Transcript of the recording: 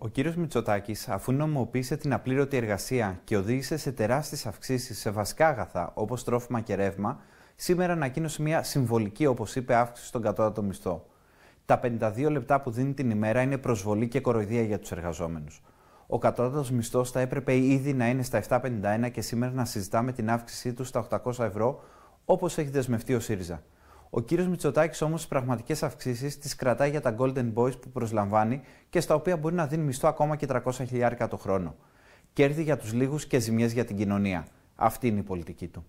Ο κύριος Μητσοτάκης, αφού νομοποίησε την απλήρωτη εργασία και οδήγησε σε τεράστιες αυξήσεις σε βασικά αγαθά όπως τρόφιμα και ρεύμα, σήμερα ανακοίνωσε μια συμβολική, όπως είπε, αύξηση στον κατώτατο μισθό. Τα 52 λεπτά που δίνει την ημέρα είναι προσβολή και κοροϊδία για τους εργαζόμενους. Ο κατώτατος μισθός θα έπρεπε ήδη να είναι στα 7,51 και σήμερα να συζητάμε την αύξησή του στα 800 ευρώ, όπως έχει δεσμευτεί ο ΣΥΡΙΖΑ. Ο κύριος Μητσοτάκης όμως τις πραγματικές αυξήσεις τις κρατάει για τα Golden Boys που προσλαμβάνει και στα οποία μπορεί να δίνει μισθό ακόμα και 300 χιλιάρικα το χρόνο. Κέρδη για τους λίγους και ζημιές για την κοινωνία. Αυτή είναι η πολιτική του.